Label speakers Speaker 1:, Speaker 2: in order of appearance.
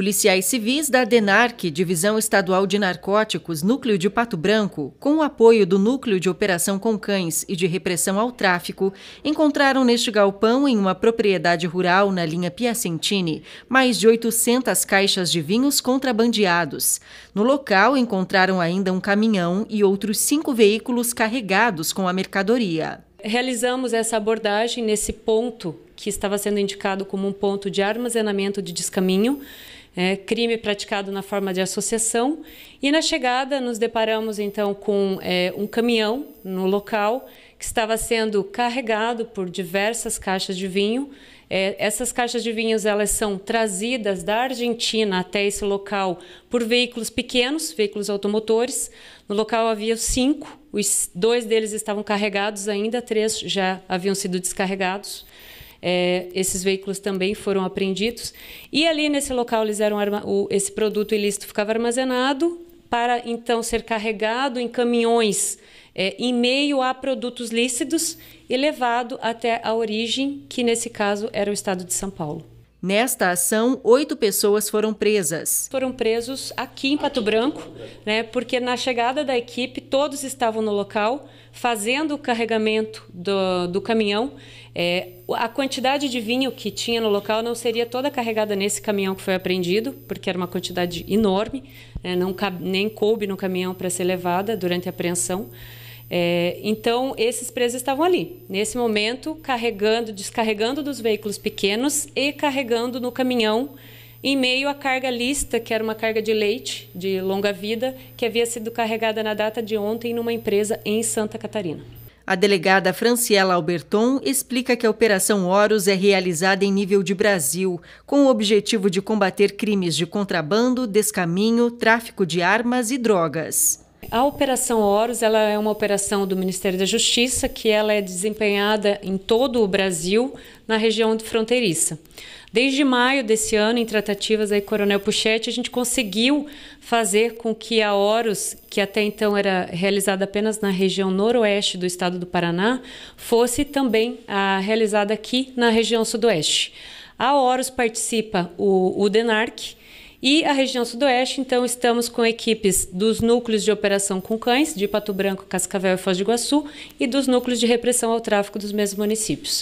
Speaker 1: Policiais civis da DENARC, Divisão Estadual de Narcóticos, Núcleo de Pato Branco, com o apoio do Núcleo de Operação com Cães e de Repressão ao Tráfico, encontraram neste galpão, em uma propriedade rural na linha Piacentini, mais de 800 caixas de vinhos contrabandeados. No local, encontraram ainda um caminhão e outros cinco veículos carregados com a mercadoria.
Speaker 2: Realizamos essa abordagem nesse ponto que estava sendo indicado como um ponto de armazenamento de descaminho é, crime praticado na forma de associação. E na chegada, nos deparamos então com é, um caminhão no local que estava sendo carregado por diversas caixas de vinho. É, essas caixas de vinhos elas são trazidas da Argentina até esse local por veículos pequenos, veículos automotores. No local havia cinco, os dois deles estavam carregados ainda, três já haviam sido descarregados. É, esses veículos também foram apreendidos. E ali nesse local eles eram o, esse produto ilícito ficava armazenado para então ser carregado em caminhões é, em meio a produtos lícitos e levado até a origem, que nesse caso era o estado de São Paulo.
Speaker 1: Nesta ação, oito pessoas
Speaker 2: foram presas. Foram presos aqui em Pato Branco, né, porque na chegada da equipe todos estavam no local fazendo o carregamento do, do caminhão. É, a quantidade de vinho que tinha no local não seria toda carregada nesse caminhão que foi apreendido, porque era uma quantidade enorme, né, não cabe, nem coube no caminhão para ser levada durante a apreensão. É, então, esses presos estavam ali, nesse momento, carregando, descarregando dos veículos pequenos e carregando no caminhão, em meio à carga lista, que era uma carga de leite de longa vida, que havia sido carregada na data de ontem numa empresa em Santa Catarina.
Speaker 1: A delegada Franciela Alberton explica que a Operação Horus é realizada em nível de Brasil, com o objetivo de combater crimes de contrabando, descaminho, tráfico de armas e drogas. A Operação
Speaker 2: Horus ela é uma operação do Ministério da Justiça que ela é desempenhada em todo o Brasil, na região fronteiriça. Desde maio desse ano, em tratativas aí Coronel Puchetti, a gente conseguiu fazer com que a Horus, que até então era realizada apenas na região noroeste do estado do Paraná, fosse também a, ah, realizada aqui na região sudoeste. A Horus participa o, o DENARC, e a região sudoeste, então, estamos com equipes dos núcleos de operação com cães, de Pato Branco, Cascavel e Foz do Iguaçu, e dos núcleos de repressão ao tráfico dos mesmos municípios.